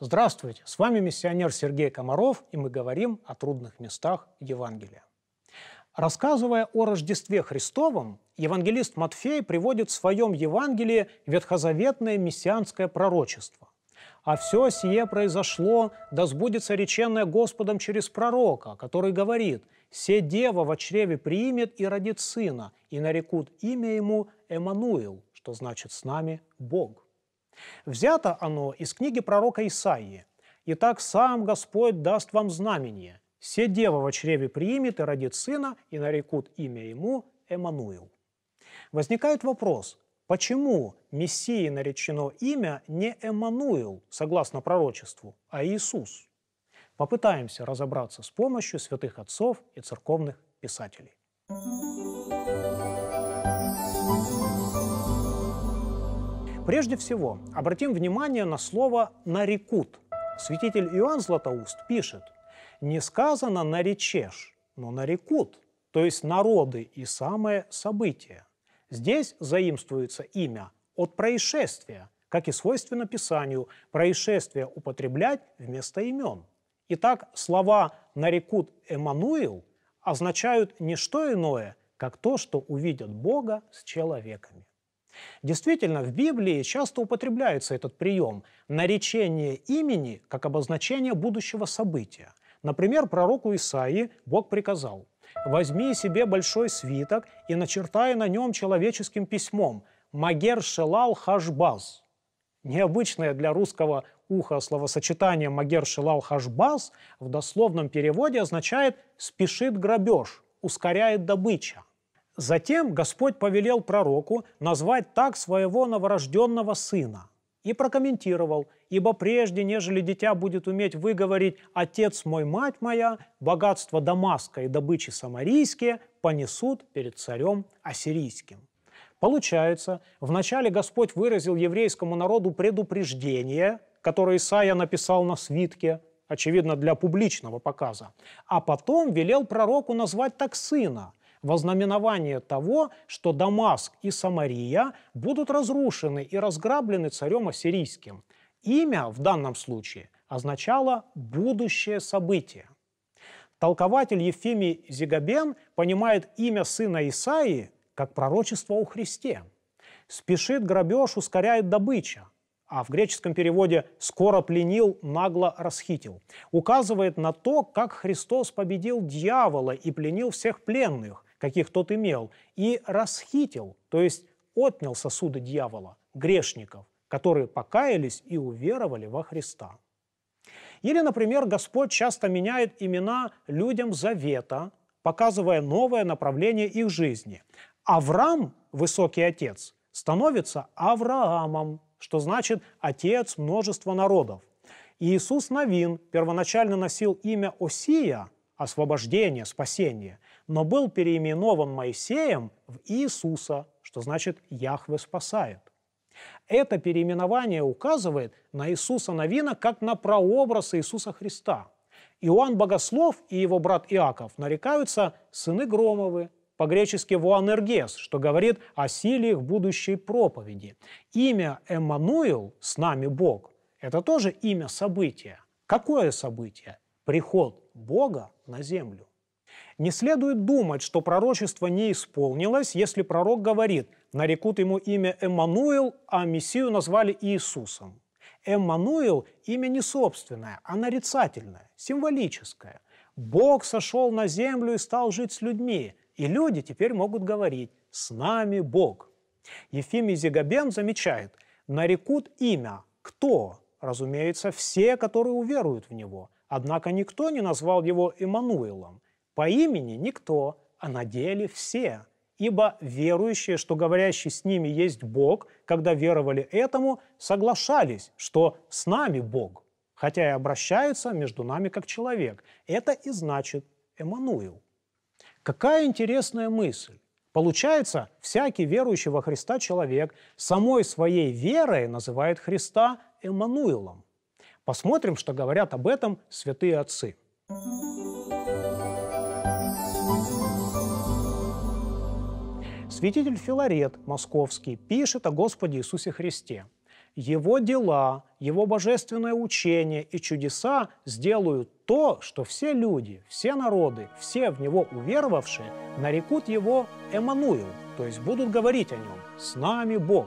Здравствуйте! С вами миссионер Сергей Комаров, и мы говорим о трудных местах Евангелия. Рассказывая о Рождестве Христовом, евангелист Матфей приводит в своем Евангелии ветхозаветное мессианское пророчество – а все сие произошло, да сбудется реченное Господом через пророка, который говорит, «Се дева во чреве примет и родит сына, и нарекут имя ему Эммануил», что значит «с нами Бог». Взято оно из книги пророка Исаии. «Итак, сам Господь даст вам знамение. Се дева во чреве примет и родит сына, и нарекут имя ему Эммануил». Возникает вопрос – Почему Мессии наречено имя не Эммануил, согласно пророчеству, а Иисус? Попытаемся разобраться с помощью святых отцов и церковных писателей. Прежде всего, обратим внимание на слово «нарекут». Святитель Иоанн Златоуст пишет «Не сказано наречешь, но нарекут, то есть народы и самое событие». Здесь заимствуется имя от происшествия, как и свойственно Писанию, происшествие употреблять вместо имен. Итак, слова «нарекут Эммануил» означают не что иное, как то, что увидят Бога с человеками. Действительно, в Библии часто употребляется этот прием – наречение имени как обозначение будущего события. Например, пророку Исаии Бог приказал – Возьми себе большой свиток и начертай на нем человеческим письмом «Магер Шелал Хашбаз». Необычное для русского уха словосочетание «Магер Шелал Хашбаз» в дословном переводе означает «спешит грабеж», «ускоряет добыча». Затем Господь повелел пророку назвать так своего новорожденного сына – и прокомментировал, «Ибо прежде, нежели дитя будет уметь выговорить «Отец мой, мать моя», богатство Дамаска и добычи самарийские понесут перед царем ассирийским». Получается, вначале Господь выразил еврейскому народу предупреждение, которое Исаия написал на свитке, очевидно, для публичного показа, а потом велел пророку назвать так сына – вознаменование того, что Дамаск и Самария будут разрушены и разграблены царем ассирийским. Имя в данном случае означало «будущее событие». Толкователь Ефимий Зигабен понимает имя сына Исаии как пророчество о Христе. Спешит грабеж, ускоряет добыча, а в греческом переводе «скоро пленил, нагло расхитил», указывает на то, как Христос победил дьявола и пленил всех пленных, каких тот имел, и расхитил, то есть отнял сосуды дьявола, грешников, которые покаялись и уверовали во Христа. Или, например, Господь часто меняет имена людям завета, показывая новое направление их жизни. Авраам, высокий отец, становится Авраамом, что значит «отец множества народов». Иисус Новин первоначально носил имя Осия – освобождение, спасение, но был переименован Моисеем в Иисуса, что значит «Яхве спасает». Это переименование указывает на Иисуса Новина как на прообраз Иисуса Христа. Иоанн Богослов и его брат Иаков нарекаются «сыны Громовы», по-гречески «вуанергес», что говорит о силе их будущей проповеди. Имя Эммануил, «с нами Бог», это тоже имя события. Какое событие? Приход Бога на землю. Не следует думать, что пророчество не исполнилось, если пророк говорит «нарекут ему имя Эммануил, а Мессию назвали Иисусом». Эммануил – имя не собственное, а нарицательное, символическое. Бог сошел на землю и стал жить с людьми, и люди теперь могут говорить «с нами Бог». Ефимий Зигабен замечает «нарекут имя». Кто? Разумеется, все, которые уверуют в него. Однако никто не назвал его Эммануилом. По имени никто, а на деле все. Ибо верующие, что говорящий с ними есть Бог, когда веровали этому, соглашались, что с нами Бог, хотя и обращаются между нами как человек. Это и значит Эммануил. Какая интересная мысль. Получается, всякий верующий во Христа человек самой своей верой называет Христа Эммануилом. Посмотрим, что говорят об этом святые отцы. Святитель Филарет Московский пишет о Господе Иисусе Христе. Его дела, его божественное учение и чудеса сделают то, что все люди, все народы, все в него уверовавшие нарекут его Эммануил, то есть будут говорить о нем «С нами Бог».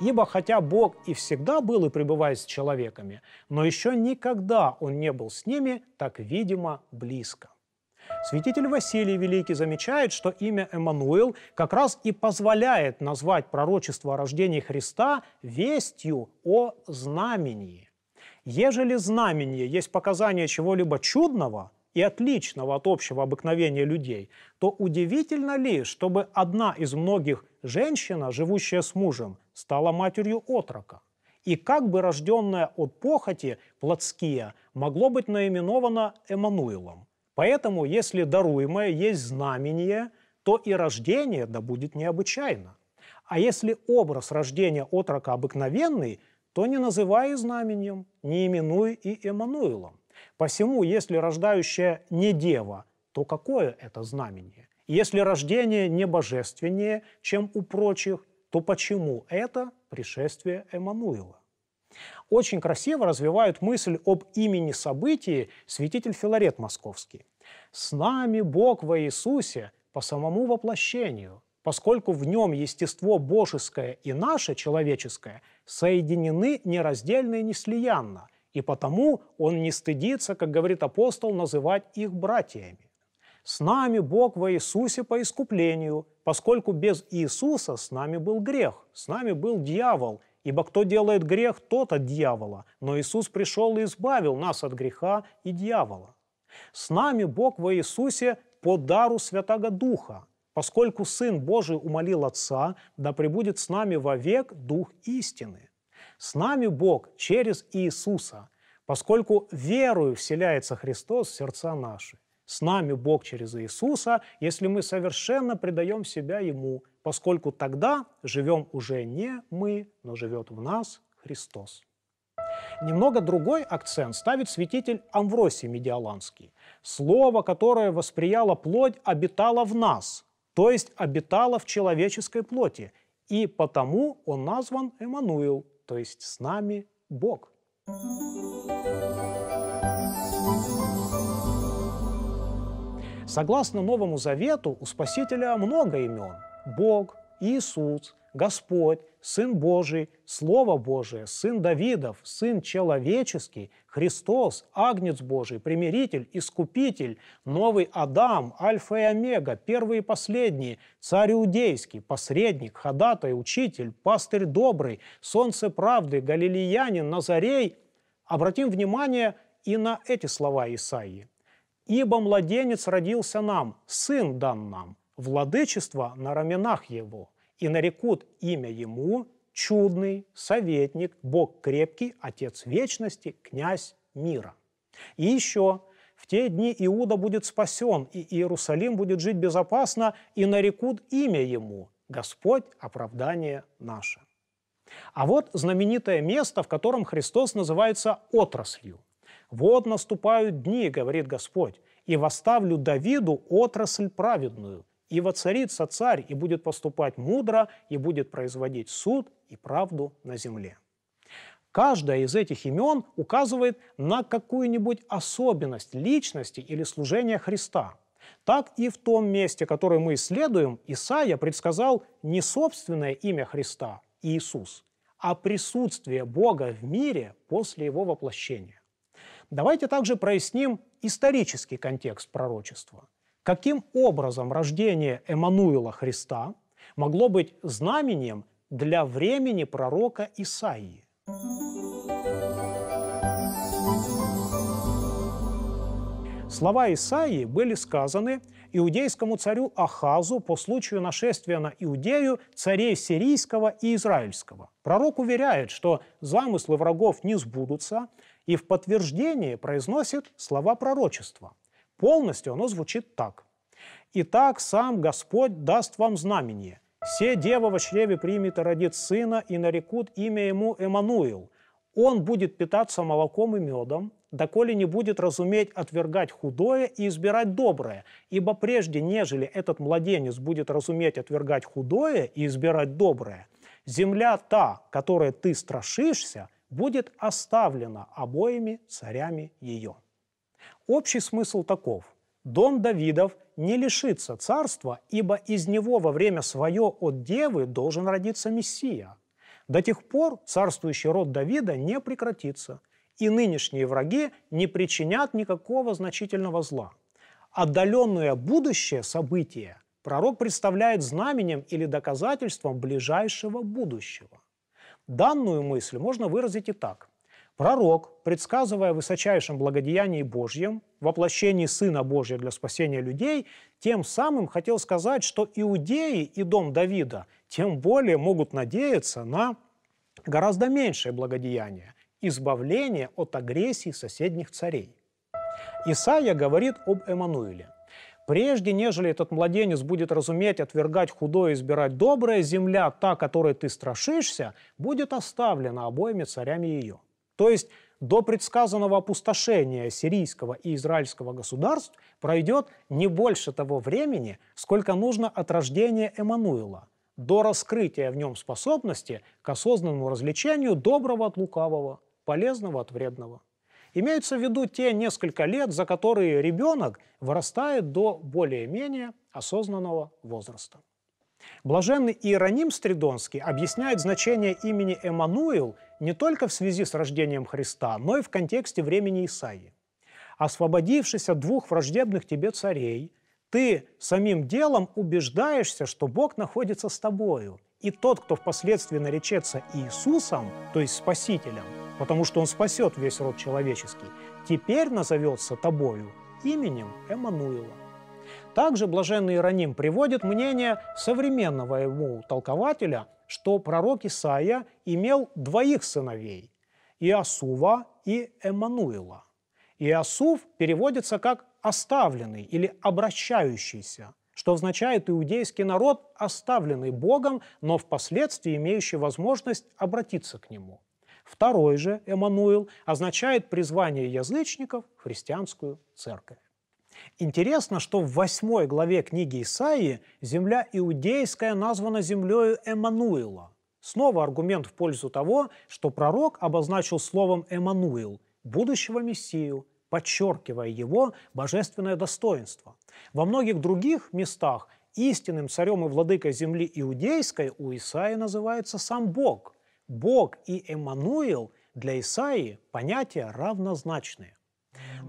Ибо хотя Бог и всегда был и пребывает с человеками, но еще никогда он не был с ними так, видимо, близко. Святитель Василий Великий замечает, что имя Эммануил как раз и позволяет назвать пророчество о рождении Христа вестью о знамении. Ежели знамение есть показание чего-либо чудного и отличного от общего обыкновения людей, то удивительно ли, чтобы одна из многих женщина, живущая с мужем, стала матерью отрока? И как бы рожденное от похоти плотские могло быть наименовано Эммануилом? Поэтому, если даруемое есть знамение, то и рождение да будет необычайно. А если образ рождения отрока обыкновенный, то не называй и знаменем, не именуй и Эммануилом. Посему, если рождающая не дева, то какое это знамение? Если рождение не божественнее, чем у прочих, то почему это пришествие Эммануила? очень красиво развивают мысль об имени событии святитель Филарет Московский. «С нами Бог во Иисусе по самому воплощению, поскольку в нем естество божеское и наше, человеческое, соединены нераздельно и неслиянно, и потому он не стыдится, как говорит апостол, называть их братьями. С нами Бог во Иисусе по искуплению, поскольку без Иисуса с нами был грех, с нами был дьявол, Ибо кто делает грех, тот от дьявола, но Иисус пришел и избавил нас от греха и дьявола. С нами Бог во Иисусе по дару Святаго Духа, поскольку Сын Божий умолил Отца, да пребудет с нами вовек Дух истины. С нами Бог через Иисуса, поскольку верою вселяется Христос в сердца наши. С нами Бог через Иисуса, если мы совершенно предаем себя Ему поскольку тогда живем уже не мы, но живет в нас Христос. Немного другой акцент ставит святитель Амвросий Медиаланский. Слово, которое восприяло плоть, обитало в нас, то есть обитало в человеческой плоти, и потому он назван Эммануил, то есть с нами Бог. Согласно Новому Завету, у Спасителя много имен – Бог, Иисус, Господь, Сын Божий, Слово Божие, Сын Давидов, Сын Человеческий, Христос, Агнец Божий, Примиритель, Искупитель, Новый Адам, Альфа и Омега, Первый и Последний, Царь Иудейский, Посредник, Ходатай, Учитель, Пастырь Добрый, Солнце Правды, Галилеянин, Назарей. Обратим внимание и на эти слова Исаии. «Ибо младенец родился нам, сын дан нам, владычество на раменах его, и нарекут имя ему чудный, советник, Бог крепкий, Отец вечности, князь мира. И еще, в те дни Иуда будет спасен, и Иерусалим будет жить безопасно, и нарекут имя ему Господь – оправдание наше. А вот знаменитое место, в котором Христос называется отраслью. «Вот наступают дни, — говорит Господь, — и восставлю Давиду отрасль праведную, и воцарится царь, и будет поступать мудро, и будет производить суд и правду на земле. Каждое из этих имен указывает на какую-нибудь особенность личности или служения Христа. Так и в том месте, которое мы исследуем, Исаия предсказал не собственное имя Христа, Иисус, а присутствие Бога в мире после его воплощения. Давайте также проясним исторический контекст пророчества – каким образом рождение Эммануила Христа могло быть знаменем для времени пророка Исаии. Слова Исаии были сказаны иудейскому царю Ахазу по случаю нашествия на Иудею царей сирийского и израильского. Пророк уверяет, что замыслы врагов не сбудутся, и в подтверждение произносит слова пророчества. Полностью оно звучит так. «Итак, сам Господь даст вам знамение. Все дева во чреве примет и родит сына, и нарекут имя ему Эммануил. Он будет питаться молоком и медом, доколе не будет разуметь отвергать худое и избирать доброе, ибо прежде, нежели этот младенец будет разуметь отвергать худое и избирать доброе, земля та, которой ты страшишься, будет оставлена обоими царями ее». Общий смысл таков. Дом Давидов не лишится царства, ибо из него во время свое от девы должен родиться Мессия. До тех пор царствующий род Давида не прекратится, и нынешние враги не причинят никакого значительного зла. Отдаленное будущее событие пророк представляет знаменем или доказательством ближайшего будущего. Данную мысль можно выразить и так. Пророк, предсказывая высочайшем благодеянии Божьем, воплощении Сына Божьего для спасения людей, тем самым хотел сказать, что иудеи и дом Давида тем более могут надеяться на гораздо меньшее благодеяние – избавление от агрессии соседних царей. Исаия говорит об Эммануиле – Прежде, нежели этот младенец будет разуметь отвергать худое и избирать доброе, земля, та, которой ты страшишься, будет оставлена обоими царями ее. То есть до предсказанного опустошения сирийского и израильского государств пройдет не больше того времени, сколько нужно от рождения Эммануила, до раскрытия в нем способности к осознанному развлечению доброго от лукавого, полезного от вредного. Имеются в виду те несколько лет, за которые ребенок вырастает до более-менее осознанного возраста. Блаженный Иероним Стридонский объясняет значение имени Эммануил – не только в связи с рождением Христа, но и в контексте времени Исаии. «Освободившись от двух враждебных тебе царей, ты самим делом убеждаешься, что Бог находится с тобою, и тот, кто впоследствии наречется Иисусом, то есть Спасителем, потому что Он спасет весь род человеческий, теперь назовется тобою именем Эммануила. Также блаженный Ироним приводит мнение современного ему толкователя – что пророк Исаия имел двоих сыновей – Иосува и Эммануила. Иосув переводится как «оставленный» или «обращающийся», что означает иудейский народ, оставленный Богом, но впоследствии имеющий возможность обратиться к Нему. Второй же, Эммануил, означает призвание язычников в христианскую церковь. Интересно, что в восьмой главе книги Исаии земля иудейская названа землею Эммануила. Снова аргумент в пользу того, что пророк обозначил словом «Эммануил» будущего Мессию, подчеркивая его божественное достоинство. Во многих других местах истинным царем и владыкой земли иудейской у Исаи называется сам Бог. Бог и Эммануил для Исаи понятия равнозначные.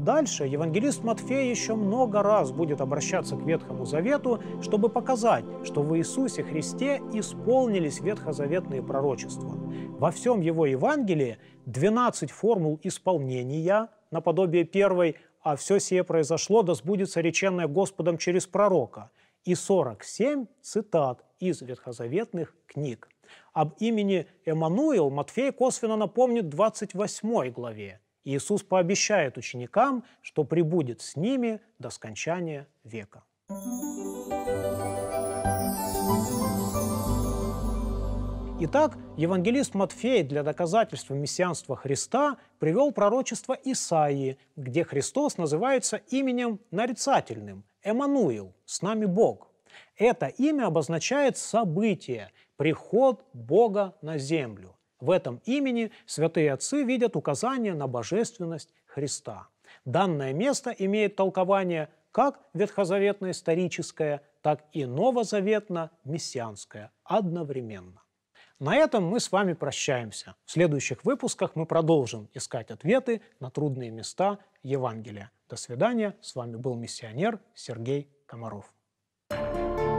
Дальше евангелист Матфей еще много раз будет обращаться к Ветхому Завету, чтобы показать, что в Иисусе Христе исполнились ветхозаветные пророчества. Во всем его Евангелии 12 формул исполнения, наподобие первой «А все сие произошло, да сбудется реченное Господом через пророка», и 47 цитат из ветхозаветных книг. Об имени Эммануил Матфей косвенно напомнит в 28 главе, Иисус пообещает ученикам, что прибудет с ними до скончания века. Итак, евангелист Матфей для доказательства мессианства Христа привел пророчество Исаии, где Христос называется именем нарицательным – Эммануил, с нами Бог. Это имя обозначает событие, приход Бога на землю. В этом имени святые отцы видят указание на божественность Христа. Данное место имеет толкование как ветхозаветно-историческое, так и новозаветно-мессианское одновременно. На этом мы с вами прощаемся. В следующих выпусках мы продолжим искать ответы на трудные места Евангелия. До свидания. С вами был миссионер Сергей Комаров. thank you